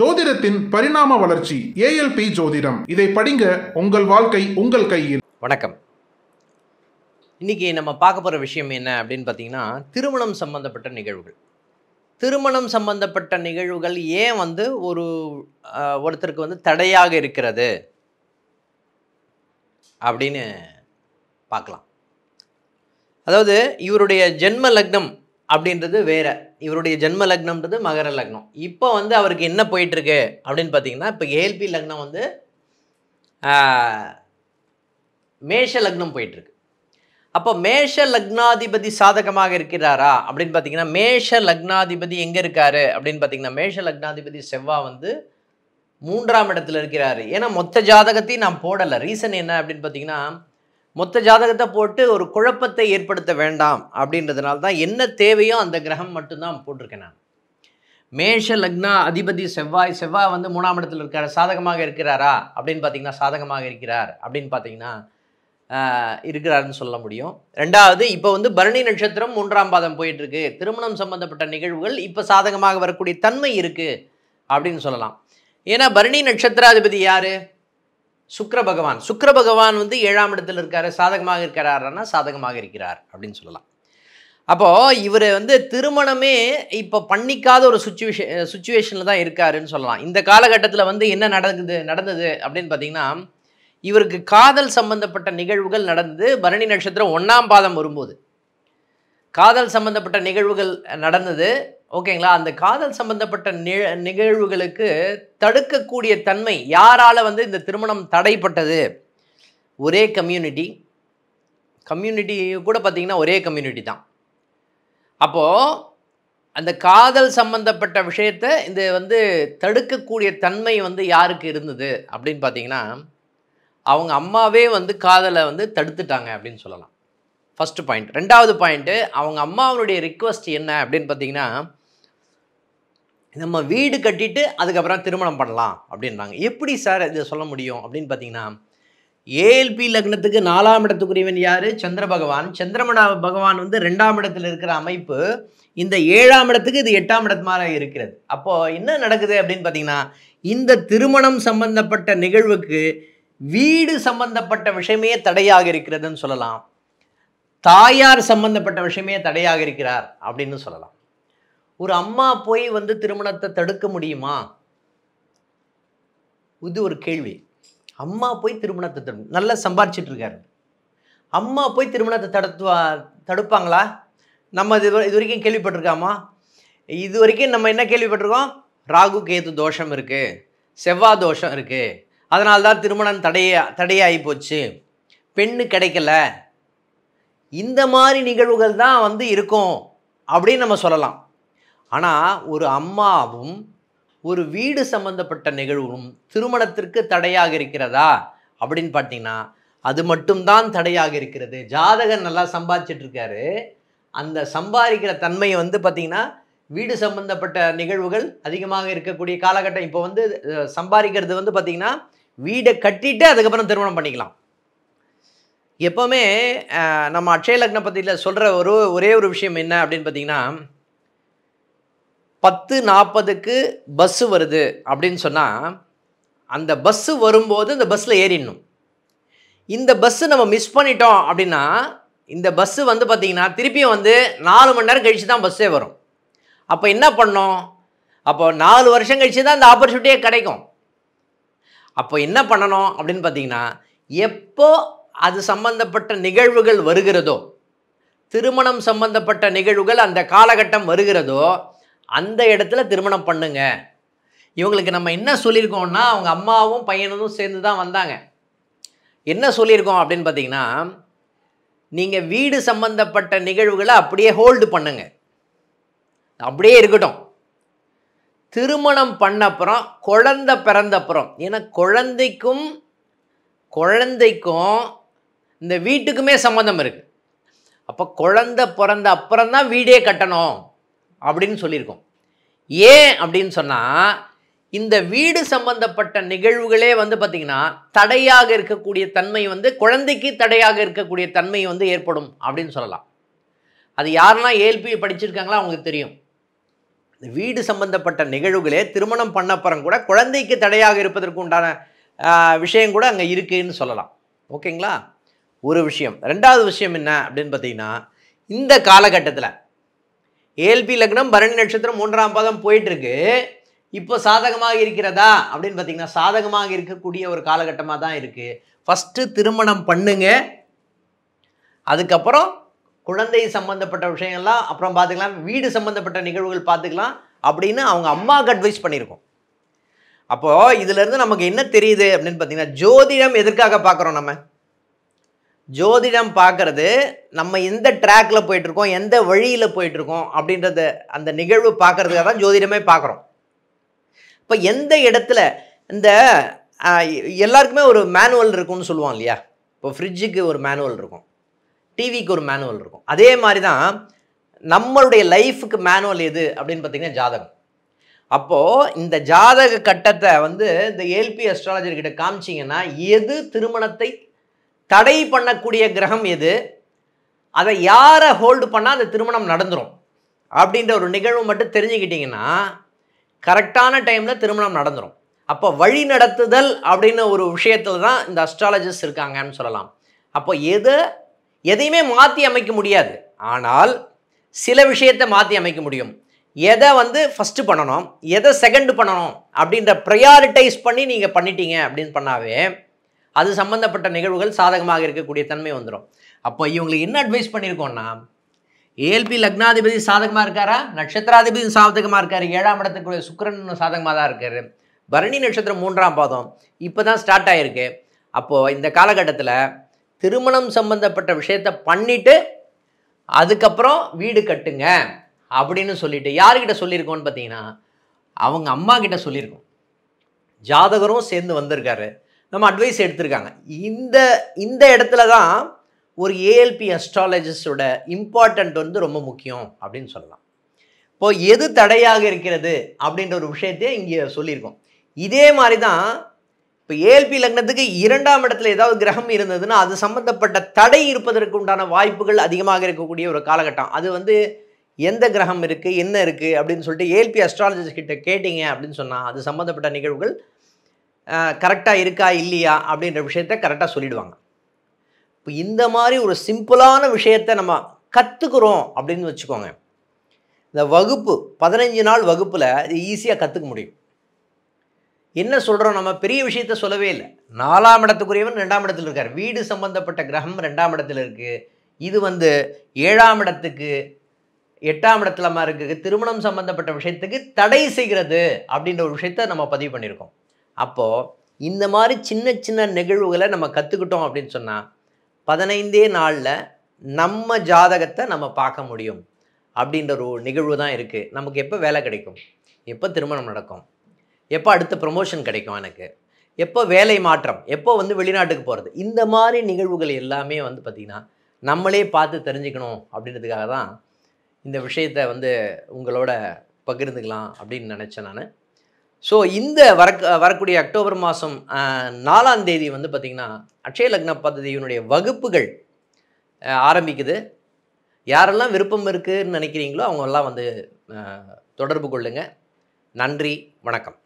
ஜோதிடத்தின் பரிணாம வளர்ச்சி ஏஎல்பி ஜோதிடம் இதை படிங்க உங்கள் வாழ்க்கை உங்கள் கையில் வணக்கம் இன்னைக்கு நம்ம பார்க்க போற விஷயம் என்ன அப்படின்னு பார்த்தீங்கன்னா திருமணம் சம்பந்தப்பட்ட நிகழ்வுகள் திருமணம் சம்பந்தப்பட்ட நிகழ்வுகள் ஏன் வந்து ஒரு ஒருத்தருக்கு வந்து தடையாக இருக்கிறது அப்படின்னு பார்க்கலாம் அதாவது இவருடைய ஜென்ம லக்னம் அப்படின்றது வேற இவருடைய ஜென்ம லக்னம்ன்றது மகர லக்னம் இப்போ வந்து அவருக்கு என்ன போயிட்டுருக்கு அப்படின்னு பார்த்தீங்கன்னா இப்போ ஏல்பி லக்னம் வந்து மேஷ லக்னம் போயிட்டுருக்கு அப்போ மேஷ லக்னாதிபதி சாதகமாக இருக்கிறாரா அப்படின்னு பார்த்தீங்கன்னா மேஷ லக்னாதிபதி எங்கே இருக்கார் அப்படின்னு பார்த்தீங்கன்னா மேஷ லக்னாதிபதி செவ்வா வந்து மூன்றாம் இடத்துல இருக்கிறாரு ஏன்னா மொத்த ஜாதகத்தையும் நான் போடலை ரீசன் என்ன அப்படின்னு பார்த்தீங்கன்னா மொத்த ஜாதகத்தை போட்டு ஒரு குழப்பத்தை ஏற்படுத்த வேண்டாம் அப்படின்றதுனால தான் என்ன தேவையோ அந்த கிரகம் மட்டும்தான் போட்டிருக்கேன் நான் மேஷ லக்னா அதிபதி செவ்வாய் செவ்வாய் வந்து மூணாம் இடத்தில் இருக்கார் சாதகமாக இருக்கிறாரா அப்படின்னு பார்த்தீங்கன்னா சாதகமாக இருக்கிறார் அப்படின்னு பார்த்தீங்கன்னா இருக்கிறாருன்னு சொல்ல முடியும் ரெண்டாவது இப்போ வந்து பரணி நட்சத்திரம் மூன்றாம் பாதம் போயிட்டுருக்கு திருமணம் சம்பந்தப்பட்ட நிகழ்வுகள் இப்போ சாதகமாக வரக்கூடிய தன்மை இருக்குது அப்படின்னு சொல்லலாம் ஏன்னா பரணி நட்சத்திராதிபதி யார் சுக்கர பகவான் சுக்கர பகவான் வந்து ஏழாம் இடத்துல இருக்கார் சாதகமாக இருக்கிறாருன்னா சாதகமாக இருக்கிறார் அப்படின்னு சொல்லலாம் அப்போது இவர் வந்து திருமணமே இப்போ பண்ணிக்காத ஒரு சுச்சுவேஷன் சுச்சுவேஷனில் தான் இருக்காருன்னு சொல்லலாம் இந்த காலகட்டத்தில் வந்து என்ன நடந்தது நடந்தது அப்படின்னு பார்த்தீங்கன்னா இவருக்கு காதல் சம்பந்தப்பட்ட நிகழ்வுகள் நடந்து பரணி நட்சத்திரம் ஒன்றாம் பாதம் வரும்போது காதல் சம்பந்தப்பட்ட நிகழ்வுகள் நடந்தது ஓகேங்களா அந்த காதல் சம்பந்தப்பட்ட நிகழ்வுகளுக்கு தடுக்கக்கூடிய தன்மை யாரால் வந்து இந்த திருமணம் தடைப்பட்டது ஒரே கம்யூனிட்டி கம்யூனிட்டி கூட பார்த்திங்கன்னா ஒரே கம்யூனிட்டி தான் அப்போது அந்த காதல் சம்பந்தப்பட்ட விஷயத்தை இந்த வந்து தடுக்கக்கூடிய தன்மை வந்து யாருக்கு இருந்தது அப்படின்னு பார்த்தீங்கன்னா அவங்க அம்மாவே வந்து காதலை வந்து தடுத்துட்டாங்க அப்படின்னு சொல்லலாம் ஃபஸ்ட்டு பாயிண்ட் ரெண்டாவது பாயிண்ட்டு அவங்க அம்மாவனுடைய ரிக்வஸ்ட் என்ன அப்படின்னு பார்த்தீங்கன்னா நம்ம வீடு கட்டிட்டு அதுக்கப்புறம் திருமணம் பண்ணலாம் அப்படின்றாங்க எப்படி சார் இதை சொல்ல முடியும் அப்படின்னு பார்த்தீங்கன்னா ஏஎல்பி லக்னத்துக்கு நாலாம் இடத்துக்குரியவன் யார் சந்திர பகவான் சந்திரமன பகவான் வந்து ரெண்டாம் இடத்துல இருக்கிற அமைப்பு இந்த ஏழாம் இடத்துக்கு இது எட்டாம் இடத்துமாக இருக்கிறது அப்போது என்ன நடக்குது அப்படின்னு பார்த்தீங்கன்னா இந்த திருமணம் சம்பந்தப்பட்ட நிகழ்வுக்கு வீடு சம்பந்தப்பட்ட விஷயமே தடையாக இருக்கிறதுன்னு சொல்லலாம் தாயார் சம்பந்தப்பட்ட விஷயமே தடையாக இருக்கிறார் அப்படின்னு சொல்லலாம் ஒரு அம்மா போய் வந்து திருமணத்தை தடுக்க முடியுமா இது ஒரு கேள்வி அம்மா போய் திருமணத்தை தடு நல்லா சம்பாரிச்சிட்டு இருக்காரு அம்மா போய் திருமணத்தை தடுத்துவா தடுப்பாங்களா நம்ம இது இது வரைக்கும் கேள்விப்பட்டிருக்காமா இது வரைக்கும் நம்ம என்ன கேள்விப்பட்டிருக்கோம் ராகு கேது தோஷம் இருக்குது செவ்வாய் தோஷம் இருக்குது அதனால்தான் திருமணம் தடைய தடையாகி போச்சு பெண்ணு கிடைக்கல இந்த மாதிரி நிகழ்வுகள் தான் வந்து இருக்கும் அப்படின்னு நம்ம சொல்லலாம் ஆனால் ஒரு அம்மாவும் ஒரு வீடு சம்பந்தப்பட்ட நிகழ்வும் திருமணத்திற்கு தடையாக இருக்கிறதா அப்படின்னு பார்த்தீங்கன்னா அது மட்டும்தான் தடையாக இருக்கிறது ஜாதகர் நல்லா சம்பாதிச்சிட்ருக்காரு அந்த சம்பாதிக்கிற தன்மையை வந்து பார்த்திங்கன்னா வீடு சம்பந்தப்பட்ட நிகழ்வுகள் அதிகமாக இருக்கக்கூடிய காலகட்டம் இப்போ வந்து சம்பாதிக்கிறது வந்து பார்த்திங்கன்னா வீடை கட்டிட்டு அதுக்கப்புறம் திருமணம் பண்ணிக்கலாம் எப்போவுமே நம்ம அக்ஷய லக்ன பத்தியில் சொல்கிற ஒரு ஒரே ஒரு விஷயம் என்ன அப்படின்னு பார்த்தீங்கன்னா பத்து நாற்பதுக்கு பஸ்ஸு வருது அப்படின்னு சொன்னால் அந்த பஸ்ஸு வரும்போது இந்த பஸ்ஸில் ஏறிடணும் இந்த பஸ்ஸு நம்ம மிஸ் பண்ணிட்டோம் அப்படின்னா இந்த பஸ்ஸு வந்து பார்த்திங்கன்னா திருப்பியும் வந்து நாலு மணி நேரம் கழித்து தான் பஸ்ஸே வரும் அப்போ என்ன பண்ணோம் அப்போ நாலு வருஷம் கழித்து தான் இந்த ஆப்பர்ச்சுனிட்டியே கிடைக்கும் அப்போ என்ன பண்ணணும் அப்படின்னு பார்த்தீங்கன்னா எப்போ அது சம்பந்தப்பட்ட நிகழ்வுகள் வருகிறதோ திருமணம் சம்பந்தப்பட்ட நிகழ்வுகள் அந்த காலகட்டம் வருகிறதோ அந்த இடத்துல திருமணம் பண்ணுங்க இவங்களுக்கு நம்ம என்ன சொல்லியிருக்கோம்னா அவங்க அம்மாவும் பையனும் சேர்ந்து தான் வந்தாங்க என்ன சொல்லியிருக்கோம் அப்படின்னு பார்த்தீங்கன்னா நீங்கள் வீடு சம்பந்தப்பட்ட நிகழ்வுகளை அப்படியே ஹோல்டு பண்ணுங்க அப்படியே இருக்கட்டும் திருமணம் பண்ண அப்புறம் குழந்த பிறந்தப்புறம் ஏன்னா குழந்தைக்கும் குழந்தைக்கும் இந்த வீட்டுக்குமே சம்மந்தம் இருக்குது அப்போ குழந்த பிறந்த அப்புறம் தான் வீடே கட்டணும் அப்படின்னு சொல்லியிருக்கோம் ஏன் அப்படின்னு சொன்னால் இந்த வீடு சம்பந்தப்பட்ட நிகழ்வுகளே வந்து பார்த்திங்கன்னா தடையாக இருக்கக்கூடிய தன்மை வந்து குழந்தைக்கு தடையாக இருக்கக்கூடிய தன்மை வந்து ஏற்படும் அப்படின்னு சொல்லலாம் அது யாரெல்லாம் ஏல்பி படிச்சிருக்காங்களோ அவங்களுக்கு தெரியும் இந்த வீடு சம்பந்தப்பட்ட நிகழ்வுகளே திருமணம் பண்ண அப்புறம் கூட குழந்தைக்கு தடையாக இருப்பதற்கு உண்டான விஷயம் கூட அங்கே இருக்குதுன்னு சொல்லலாம் ஓகேங்களா ஒரு விஷயம் ரெண்டாவது விஷயம் என்ன அப்படின்னு பார்த்தீங்கன்னா இந்த காலகட்டத்தில் ஏல்பி லக்னம் பரணி நட்சத்திரம் மூன்றாம் பாதம் போயிட்டுருக்கு இப்போ சாதகமாக இருக்கிறதா அப்படின்னு பார்த்தீங்கன்னா சாதகமாக இருக்கக்கூடிய ஒரு காலகட்டமாக தான் இருக்குது ஃபஸ்ட்டு திருமணம் பண்ணுங்க அதுக்கப்புறம் குழந்தை சம்மந்தப்பட்ட விஷயங்கள்லாம் அப்புறம் பார்த்துக்கலாம் வீடு சம்மந்தப்பட்ட நிகழ்வுகள் பார்த்துக்கலாம் அப்படின்னு அவங்க அம்மாவுக்கு அட்வைஸ் பண்ணியிருக்கோம் அப்போது இதிலேருந்து நமக்கு என்ன தெரியுது அப்படின்னு பார்த்தீங்கன்னா ஜோதிடம் எதற்காக பார்க்குறோம் நம்ம ஜோதிடம் பார்க்குறது நம்ம எந்த ட்ராக்கில் போயிட்டுருக்கோம் எந்த வழியில் போயிட்டுருக்கோம் அப்படின்றத அந்த நிகழ்வு பார்க்குறதுக்காக தான் ஜோதிடமே பார்க்குறோம் இப்போ எந்த இடத்துல இந்த எல்லாருக்குமே ஒரு மேனுவல் இருக்கும்னு சொல்லுவோம் இல்லையா இப்போ ஃப்ரிட்ஜுக்கு ஒரு மேனுவல் இருக்கும் டிவிக்கு ஒரு மேனுவல் இருக்கும் அதே மாதிரி தான் நம்மளுடைய லைஃபுக்கு மேனுவல் எது அப்படின்னு பார்த்திங்கன்னா ஜாதகம் அப்போது இந்த ஜாதக கட்டத்தை வந்து இந்த ஏல்பி அஸ்ட்ராலஜர்கிட்ட காமிச்சிங்கன்னா எது திருமணத்தை தடை பண்ணக்கூடிய கிரகம் எது அதை யாரை ஹோல்டு பண்ணால் அந்த திருமணம் நடந்துடும் அப்படின்ற ஒரு நிகழ்வு மட்டும் தெரிஞ்சுக்கிட்டிங்கன்னா கரெக்டான டைமில் திருமணம் நடந்துடும் அப்போ வழி நடத்துதல் அப்படின்னு ஒரு விஷயத்தில் தான் இந்த அஸ்ட்ராலஜிஸ்ட் இருக்காங்கன்னு சொல்லலாம் அப்போ எது எதையுமே மாற்றி அமைக்க முடியாது ஆனால் சில விஷயத்தை மாற்றி அமைக்க முடியும் எதை வந்து ஃபஸ்ட்டு பண்ணணும் எதை செகண்ட் பண்ணணும் அப்படின்ற ப்ரையாரிட்டைஸ் பண்ணி நீங்கள் பண்ணிட்டீங்க அப்படின்னு பண்ணாவே அது சம்மந்தப்பட்ட நிகழ்வுகள் சாதகமாக இருக்கக்கூடிய தன்மை வந்துடும் அப்போ இவங்களுக்கு என்ன அட்வைஸ் பண்ணியிருக்கோம்னா ஏல்பி லக்னாதிபதி சாதகமாக இருக்காரா நட்சத்திராதிபதி சாதகமாக இருக்கார் ஏழாம் இடத்துக்குரிய சுக்கரன் சாதகமாக தான் இருக்கார் பரணி நட்சத்திரம் மூன்றாம் பாதம் இப்போ தான் ஸ்டார்ட் ஆகிருக்கு அப்போது இந்த காலகட்டத்தில் திருமணம் சம்மந்தப்பட்ட விஷயத்த பண்ணிவிட்டு அதுக்கப்புறம் வீடு கட்டுங்க அப்படின்னு சொல்லிட்டு யார்கிட்ட சொல்லியிருக்கோன்னு பார்த்தீங்கன்னா அவங்க அம்மா கிட்ட சொல்லியிருக்கோம் ஜாதகரும் சேர்ந்து வந்திருக்காரு நம்ம அட்வைஸ் எடுத்திருக்காங்க இந்த இந்த இடத்துல தான் ஒரு ஏஎல்பி அஸ்ட்ராலஜிஸ்டோட இம்பார்ட்டண்ட் வந்து ரொம்ப முக்கியம் அப்படின்னு சொல்லலாம் இப்போது எது தடையாக இருக்கிறது அப்படின்ற ஒரு விஷயத்தையே இங்கே சொல்லியிருக்கோம் இதே மாதிரி தான் இப்போ ஏஎல்பி லக்னத்துக்கு இரண்டாம் இடத்துல ஏதாவது கிரகம் இருந்ததுன்னா அது சம்மந்தப்பட்ட தடை இருப்பதற்கு உண்டான வாய்ப்புகள் அதிகமாக இருக்கக்கூடிய ஒரு காலகட்டம் அது வந்து எந்த கிரகம் இருக்குது என்ன இருக்குது அப்படின்னு சொல்லிட்டு ஏஎல்பி அஸ்ட்ராலஜிஸ்ட் கிட்ட கேட்டீங்க அப்படின்னு சொன்னால் அது சம்மந்தப்பட்ட நிகழ்வுகள் கரெக்டாக இருக்கா இல்லையா அப்படின்ற விஷயத்த கரெக்டாக சொல்லிடுவாங்க இப்போ இந்த மாதிரி ஒரு சிம்பிளான விஷயத்தை நம்ம கற்றுக்குறோம் அப்படின்னு வச்சுக்கோங்க இந்த வகுப்பு பதினஞ்சு நாள் வகுப்பில் ஈஸியாக கற்றுக்க முடியும் என்ன சொல்கிறோம் நம்ம பெரிய விஷயத்த சொல்லவே இல்லை நாலாம் இடத்துக்குரியவன் ரெண்டாம் இடத்துல இருக்கார் வீடு சம்பந்தப்பட்ட கிரகம் ரெண்டாம் இடத்துல இருக்குது இது வந்து ஏழாம் இடத்துக்கு எட்டாம் இடத்துல இருக்குது திருமணம் சம்பந்தப்பட்ட விஷயத்துக்கு தடை செய்கிறது அப்படின்ற ஒரு விஷயத்த நம்ம பதிவு பண்ணியிருக்கோம் அப்போது இந்த மாதிரி சின்ன சின்ன நிகழ்வுகளை நம்ம கற்றுக்கிட்டோம் அப்படின்னு சொன்னால் பதினைந்தே நாளில் நம்ம ஜாதகத்தை நம்ம பார்க்க முடியும் அப்படின்ற ஒரு நிகழ்வு தான் இருக்குது நமக்கு எப்போ வேலை கிடைக்கும் எப்போ திருமணம் நடக்கும் எப்போ அடுத்த ப்ரொமோஷன் கிடைக்கும் எனக்கு எப்போ வேலை மாற்றம் எப்போ வந்து வெளிநாட்டுக்கு போகிறது இந்த மாதிரி நிகழ்வுகள் எல்லாமே வந்து பார்த்திங்கன்னா நம்மளே பார்த்து தெரிஞ்சுக்கணும் அப்படின்றதுக்காக தான் இந்த விஷயத்தை வந்து உங்களோட பகிர்ந்துக்கலாம் அப்படின்னு நினச்சேன் நான் ஸோ இந்த வர வரக்கூடிய அக்டோபர் மாதம் நாலாம் தேதி வந்து பார்த்திங்கன்னா அக்ஷய லக்ன பதவியினுடைய வகுப்புகள் ஆரம்பிக்குது யாரெல்லாம் விருப்பம் இருக்குதுன்னு நினைக்கிறீங்களோ அவங்கெல்லாம் வந்து தொடர்பு கொள்ளுங்கள் நன்றி வணக்கம்